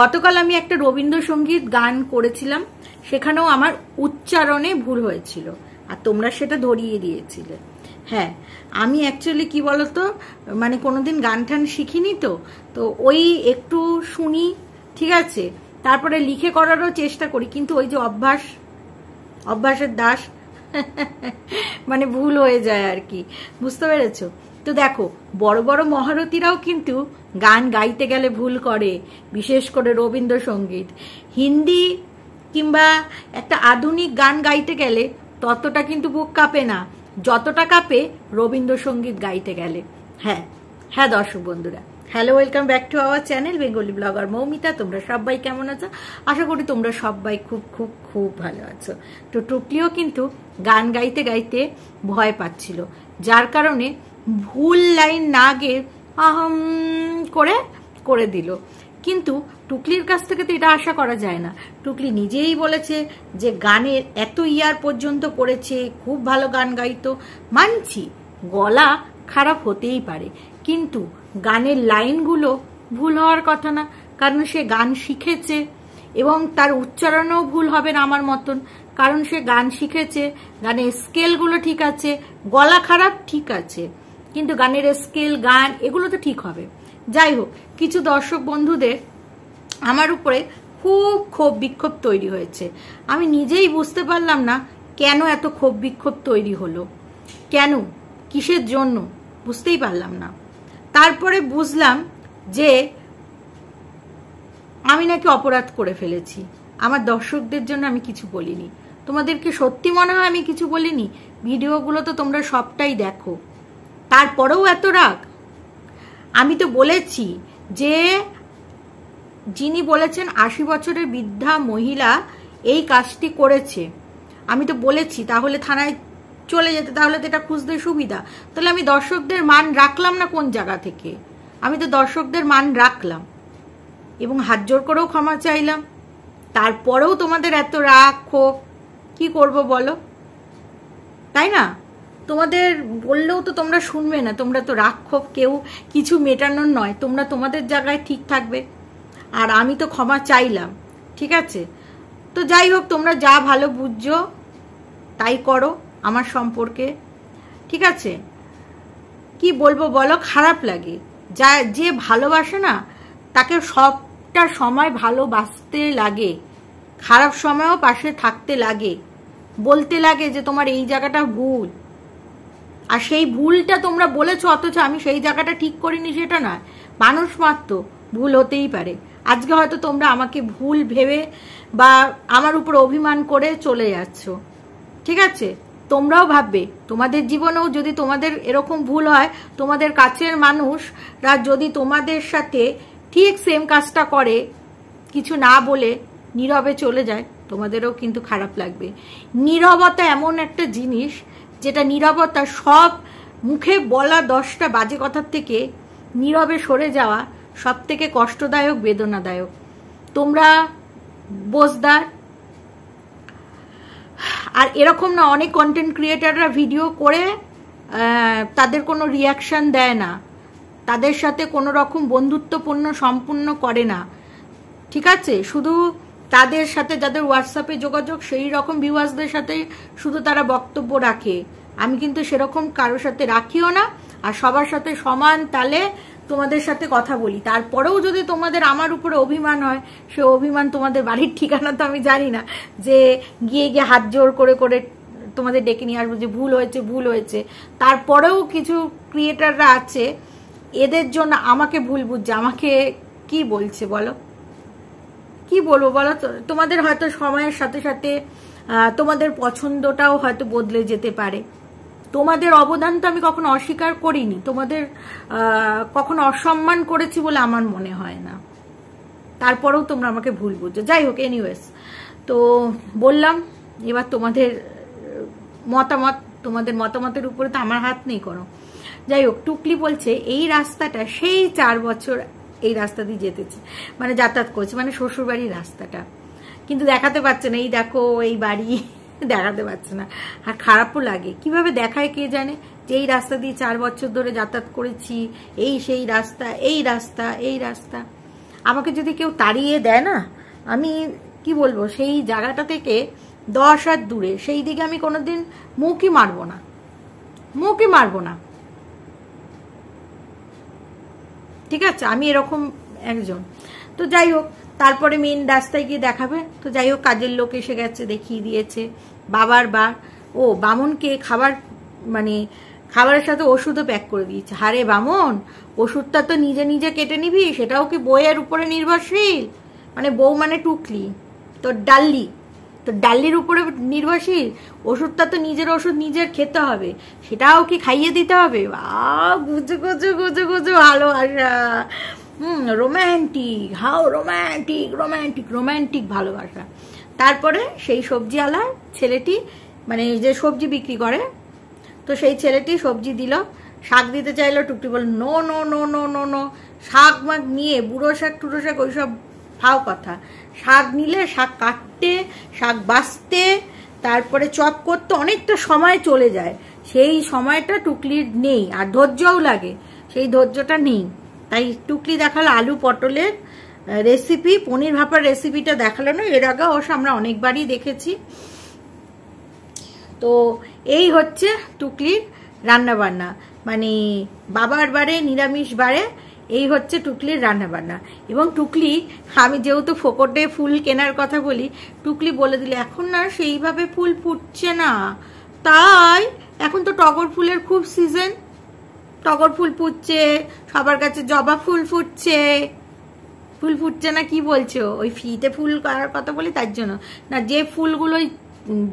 গতকাল আমি একটা রবীন্দ্রসঙ্গীত গান করেছিলাম সেখানেও আমার উচ্চারণে ভুল হয়েছিল আর তোমরা সেটা ধরিয়ে দিয়েছিলে হ্যাঁ আমি অ্যাকচুয়ালি কি বলতো মানে কোনোদিন গান টান শিখিনি তো তো ওই একটু শুনি ঠিক আছে তারপরে লিখে করারও চেষ্টা করি কিন্তু ওই যে অভ্যাস অভ্যাসের দাস মানে ভুল হয়ে যায় আর কি বুঝতে পেরেছো তো দেখো বড় বড় মহারথীরাও কিন্তু গান গাইতে গেলে ভুল করে বিশেষ করে রবীন্দ্রসঙ্গীত হিন্দি কিংবা একটা আধুনিক গান গাইতে গেলে ততটা কিন্তু বুক কাঁপে না যতটা কাঁপে রবীন্দ্রসঙ্গীত গাইতে গেলে হ্যাঁ হ্যাঁ দর্শক বন্ধুরা hello welcome back to our channel Bengali blogger Moumita তোমরা সবাই কেমন আছো আশা করি তোমরা সবাই খুব খুব খুব ভালো আছো তো টুকলিও কিন্তু গান গাইতে গাইতে ভয় পাচ্ছিল যার কারণে ভুল লাইন না গে আহম করে করে দিল কিন্তু টুকলির কাছ থেকে তো এটা আশা করা যায় না টুকলি নিজেই বলেছে যে গানের এত ইয়ার পর্যন্ত করেছে খুব ভালো গান গাইতো মানছি গলা খারাপ হতেই পারে কিন্তু গানের লাইনগুলো ভুল হওয়ার কথা না কারণ সে গান শিখেছে এবং তার উচ্চারণও ভুল হবে না আমার মতন কারণ সে গান শিখেছে গানের স্কেলগুলো ঠিক আছে গলা খারাপ ঠিক আছে কিন্তু গানের স্কেল গান এগুলো তো ঠিক হবে যাই হোক কিছু দর্শক বন্ধুদের আমার উপরে খুব ক্ষোভ বিক্ষোভ তৈরি হয়েছে আমি নিজেই বুঝতে পারলাম না কেন এত ক্ষোভ বিক্ষোভ তৈরি হলো কেন কিসের জন্য বুঝতেই পারলাম না তারপরে বুঝলাম যে আমি নাকি অপরাধ করে ফেলেছি আমার দর্শকদের জন্য আমি কিছু বলিনি তোমাদেরকে সত্যি মনে হয় আমি কিছু বলিনি ভিডিওগুলো তো তোমরা সবটাই দেখো তারপরেও এত রাগ আমি তো বলেছি যে যিনি বলেছেন আশি বছরের বৃদ্ধা মহিলা এই কাজটি করেছে আমি তো বলেছি তাহলে থানায় চলে যেত তাহলে তো এটা খুঁজতে সুবিধা তাহলে আমি দর্শকদের মান রাখলাম না কোন জায়গা থেকে আমি তো দর্শকদের মান রাখলাম এবং হাত জোর করেও ক্ষমা চাইলাম তারপরেও তোমাদের এত রাগ ক্ষোভ কী করবো বলো তাই না তোমাদের বললেও তো তোমরা শুনবে না তোমরা তো ক্ষোভ কেউ কিছু মেটানোর নয় তোমরা তোমাদের জায়গায় ঠিক থাকবে আর আমি তো ক্ষমা চাইলাম ঠিক আছে তো যাই হোক তোমরা যা ভালো বুঝছো তাই করো আমার সম্পর্কে ঠিক আছে কি বলবো বলো খারাপ লাগে যা যে ভালোবাসে না তাকে সবটা সময় ভালোবাসতে লাগে খারাপ সময়ও পাশে থাকতে লাগে বলতে লাগে যে তোমার এই জায়গাটা ভুল আর সেই ভুলটা তোমরা বলেছো অথচ আমি সেই জায়গাটা ঠিক করিনি সেটা না মানুষ মাত্র ভুল হতেই পারে আজকে হয়তো তোমরা আমাকে ভুল ভেবে বা আমার উপর অভিমান করে চলে যাচ্ছ ঠিক আছে তোমরাও ভাববে তোমাদের জীবনেও যদি তোমাদের এরকম ভুল হয় তোমাদের কাছের মানুষরা যদি তোমাদের সাথে ঠিক সেম কাজটা করে কিছু না বলে নীরবে চলে যায় তোমাদেরও কিন্তু খারাপ লাগবে নীরবতা এমন একটা জিনিস যেটা নীরবতা সব মুখে বলা দশটা বাজে কথার থেকে নীরবে সরে যাওয়া সব থেকে কষ্টদায়ক বেদনাদায়ক তোমরা বোসদার আর এরকম না অনেক কন্টেন্ট ক্রিয়েটাররা ভিডিও করে তাদের কোনো রিয়াকশান দেয় না তাদের সাথে কোনো রকম বন্ধুত্বপূর্ণ সম্পূর্ণ করে না ঠিক আছে শুধু তাদের সাথে যাদের হোয়াটসঅ্যাপে যোগাযোগ সেই রকম ভিউয়ার্সদের সাথে শুধু তারা বক্তব্য রাখে আমি কিন্তু সেরকম কারোর সাথে রাখিও না আর সবার সাথে সমান তালে তোমাদের সাথে কথা বলি তারপরেও যদি তোমাদের আমার উপরে অভিমান হয় সে অভিমান তোমাদের বাড়ির ঠিকানা তো আমি জানি না যে গিয়ে গিয়ে হাত জোর করে করে তোমাদের ডেকে নিয়ে আসবো যে ভুল হয়েছে ভুল হয়েছে তারপরেও কিছু ক্রিয়েটাররা আছে এদের জন্য আমাকে ভুল বুঝছে আমাকে কি বলছে বলো কি বলবো বলো তোমাদের হয়তো সময়ের সাথে সাথে তোমাদের পছন্দটাও হয়তো বদলে যেতে পারে তোমাদের অবদান তো আমি কখনো অস্বীকার করিনি তোমাদের কখনো অসম্মান করেছি বলে আমার মনে হয় না তারপরেও তোমরা আমাকে ভুল বুঝছো যাই হোক এনিওয়েস তো বললাম এবার তোমাদের মতামত তোমাদের মতামতের উপরে তো আমার হাত নেই করো যাই হোক টুকলি বলছে এই রাস্তাটা সেই চার বছর এই রাস্তা দিয়ে যেতেছে মানে যাতায়াত করছে মানে শ্বশুরবাড়ির রাস্তাটা কিন্তু দেখাতে পারছে না এই দেখো এই বাড়ি দেখাতে পারছে না আর খারাপও লাগে কিভাবে দেখায় কে জানে যে এই রাস্তা দিয়ে চার বছর ধরে যাতায়াত করেছি এই সেই রাস্তা এই রাস্তা এই রাস্তা আমাকে যদি কেউ তাড়িয়ে দেয় না আমি কি বলবো সেই জায়গাটা থেকে দশ হাত দূরে সেই দিকে আমি কোনোদিন মুখই মারবো না মুখই মারবো না ঠিক আছে আমি এরকম একজন তো যাই হোক তারপরে মেন রাস্তায় গিয়ে দেখাবে তো যাই হোক কাজের লোক এসে গেছে দেখিয়ে দিয়েছে বাবার বার ও বামনকে খাবার মানে খাবারের সাথে ওষুধও প্যাক করে দিয়েছে হারে বামন ওষুধটা তো নিজে নিজে কেটে নিবি সেটাও কি বইয়ের উপরে নির্ভরশীল মানে বউ মানে টুকলি তো ডাল্লি তো ডাল্লির উপরে নির্ভরশীল ওষুধটা তো নিজের ওষুধ নিজের খেতে হবে সেটাও কি খাইয়ে দিতে হবে বা গুজু গুজু গুজু গুজু ভালোবাসা হুম romantic how romantic romantic romantic ভালোবাসা তারপরে সেই সবজিওয়ালা ছেলেটি মানে যে সবজি বিক্রি করে তো সেই ছেলেটি সবজি দিল শাক দিতে চাইলো টুকটি বলল no no no no no no শাক মাক নিয়ে বুড়ো শাক টুড়ো শাক ওইসব ফাও কথা শাক নিলে শাক কাটতে শাক বাঁচতে তারপরে চপ করতে অনেকটা সময় চলে যায় সেই সময়টা টুকলির নেই আর ধৈর্যও লাগে সেই ধৈর্যটা নেই তাই টুকলি দেখালো আলু পটলের রেসিপি পনির ভাপার রেসিপিটা দেখালো না এর আগে অবশ্য আমরা অনেকবারই দেখেছি তো এই হচ্ছে টুকলির রান্নাবান্না মানে বাবার বারে নিরামিষ বারে এই হচ্ছে টুকলির রান্নাবান্না এবং টুকলি আমি যেহেতু ফোকটে ফুল কেনার কথা বলি টুকলি বলে দিলে এখন না সেইভাবে ফুল ফুটছে না তাই এখন তো টগর ফুলের খুব সিজন টগর ফুল ফুটছে সবার কাছে জবা ফুল ফুটছে ফুল ফুটছে না কি বলছো ওই ফিতে ফুল করার কথা বলি তার জন্য না যে ফুলগুলো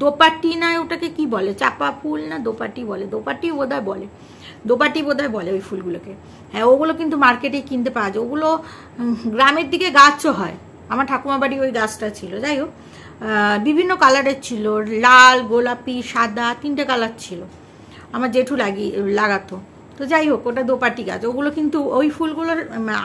দোপাটি না ওটাকে কি বলে চাপা ফুল না দোপাটি বলে দোপাটি বোধহয় বলে দোপাটি বোধহয় বলে ওই ফুলগুলোকে হ্যাঁ ওগুলো কিন্তু মার্কেটে কিনতে পাওয়া যায় ওগুলো গ্রামের দিকে গাছও হয় আমার ঠাকুমা বাড়ি ওই গাছটা ছিল যাই হোক বিভিন্ন কালারের ছিল লাল গোলাপি সাদা তিনটে কালার ছিল আমার জেঠু লাগি লাগাতো তো যাই হোক ওটা দোপাটি গাছ ওগুলো কিন্তু ওই ফুলগুলোর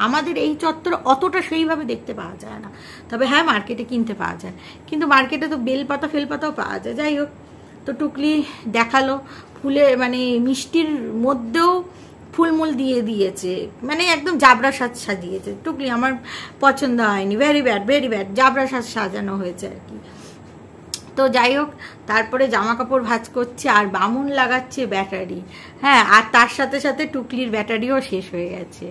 আমাদের এই চত্বর অতটা সেইভাবে দেখতে পাওয়া যায় না তবে হ্যাঁ মার্কেটে কিনতে পাওয়া যায় কিন্তু মার্কেটে তো বেলপাতা ফেলপাতাও পাওয়া যায় যাই হোক তো টুকলি দেখালো ফুলে মানে মিষ্টির মধ্যেও ফুলমূল দিয়ে দিয়েছে মানে একদম জাবরা সাজ সাজিয়েছে টুকলি আমার পছন্দ হয়নি ভেরি ব্যাড ভেরি ব্যাড জাবরা সাজ সাজানো হয়েছে আর কি তো যাই হোক তারপরে জামা কাপড় ভাজ করছে আর বামুন লাগাচ্ছে ব্যাটারি হ্যাঁ আর তার সাথে সাথে টুকলির ব্যাটারিও শেষ হয়ে গেছে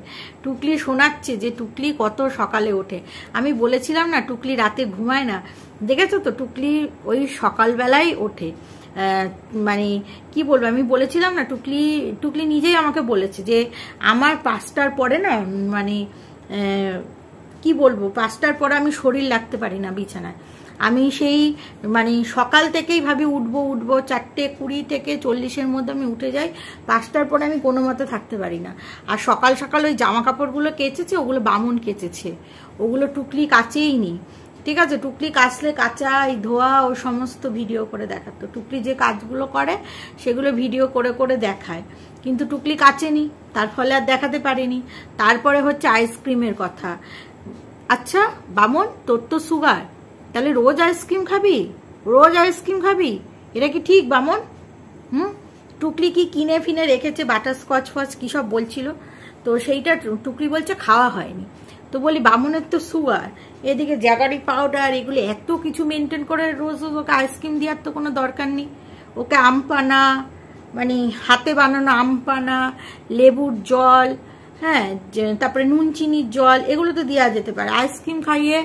টুকলি শোনাচ্ছে যে টুকলি কত সকালে ওঠে আমি বলেছিলাম না টুকলি রাতে ঘুমায় না দেখেছো তো টুকলি ওই সকালবেলাই ওঠে মানে কি বলবো আমি বলেছিলাম না টুকলি টুকলি নিজেই আমাকে বলেছে যে আমার পাঁচটার পরে না মানে কি বলবো পাঁচটার পরে আমি শরীর লাগতে পারি না বিছানায় আমি সেই মানে সকাল থেকেই ভাবি উঠবো উঠবো চারটে কুড়ি থেকে চল্লিশের মধ্যে আমি উঠে যাই পাঁচটার পরে আমি কোনো মতে থাকতে পারি না আর সকাল সকাল ওই জামা কাপড়গুলো কেচেছে ওগুলো বামুন কেচেছে ওগুলো টুকলি কাচেই নি ঠিক আছে টুকলি কাচলে কাচাই ধোয়া ও সমস্ত ভিডিও করে দেখাতো টুকলি যে কাজগুলো করে সেগুলো ভিডিও করে করে দেখায় কিন্তু টুকলি কাচেনি তার ফলে আর দেখাতে পারেনি তারপরে হচ্ছে আইসক্রিমের কথা আচ্ছা বামন তোর তো সুগার তাহলে রোজ আইসক্রিম খাবি রোজ আইসক্রিম খাবি এটা কি ঠিক বামন হুম টুকলি কি কিনে ফিনে রেখেছে বাটার স্কচ ফচ কী সব বলছিল তো সেইটা টুকলি বলছে খাওয়া হয়নি তো বলি বামনের তো সুগার এদিকে জ্যাগারি পাউডার এগুলো এত কিছু মেনটেন করে রোজ রোজ ওকে আইসক্রিম দেওয়ার তো কোনো দরকার নেই ওকে আমপানা মানে হাতে বানানো আমপানা লেবুর জল হ্যাঁ তারপরে নুন চিনির জল এগুলো তো দেওয়া যেতে পারে আইসক্রিম খাইয়ে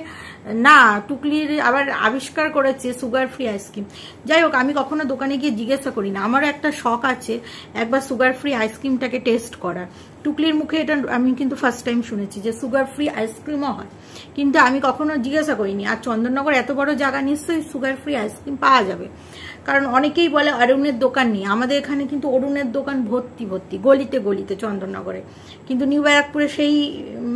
না টুকলির আবার আবিষ্কার করেছে সুগার ফ্রি আইসক্রিম যাই হোক আমি কখনো দোকানে গিয়ে জিজ্ঞাসা করি না আমারও একটা শখ আছে একবার সুগার ফ্রি আইসক্রিমটাকে টেস্ট করার টুকলির মুখে এটা আমি কিন্তু ফার্স্ট টাইম শুনেছি যে সুগার ফ্রি আইসক্রিমও হয় কিন্তু আমি কখনো জিজ্ঞাসা করিনি আর চন্দননগর এত বড় জায়গা নিশ্চয়ই সুগার ফ্রি আইসক্রিম পাওয়া যাবে কারণ অনেকেই বলে অরুণের দোকান নেই আমাদের এখানে কিন্তু অরুণের দোকান ভর্তি ভর্তি গলিতে গলিতে চন্দননগরে কিন্তু নিউ ব্যারাকপুরে সেই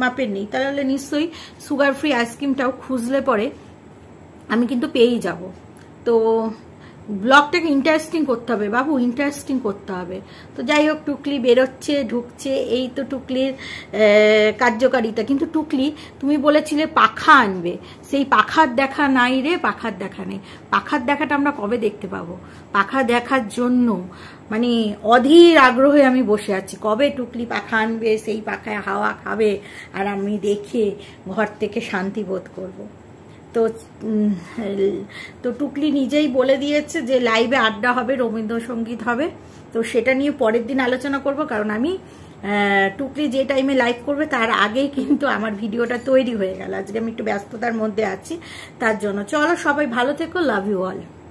মাপের নেই তাহলে নিশ্চয়ই সুগার ফ্রি আইসক্রিমটাও খুঁজলে পরে আমি কিন্তু পেয়েই যাব তো ব্লগটাকে ইন্টারেস্টিং করতে হবে বাবু ইন্টারেস্টিং করতে হবে তো যাই হোক টুকলি বেরোচ্ছে ঢুকছে এই তো টুকলির কার্যকারিতা কিন্তু টুকলি তুমি বলেছিলে পাখা আনবে সেই পাখার দেখা নাই রে পাখার দেখা নেই পাখার দেখাটা আমরা কবে দেখতে পাবো পাখা দেখার জন্য মানে অধীর আগ্রহে আমি বসে আছি কবে টুকলি পাখা আনবে সেই পাখায় হাওয়া খাবে আর আমি দেখে ঘর থেকে শান্তি বোধ করবো তো তো টুকলি নিজেই বলে দিয়েছে যে লাইভে আড্ডা হবে রবীন্দ্রসঙ্গীত হবে তো সেটা নিয়ে পরের দিন আলোচনা করব কারণ আমি টুকলি যে টাইমে লাইভ করবে তার আগেই কিন্তু আমার ভিডিওটা তৈরি হয়ে গেল আজকে আমি একটু ব্যস্ততার মধ্যে আছি তার জন্য চলো সবাই ভালো থেকো লাভ ইউ অল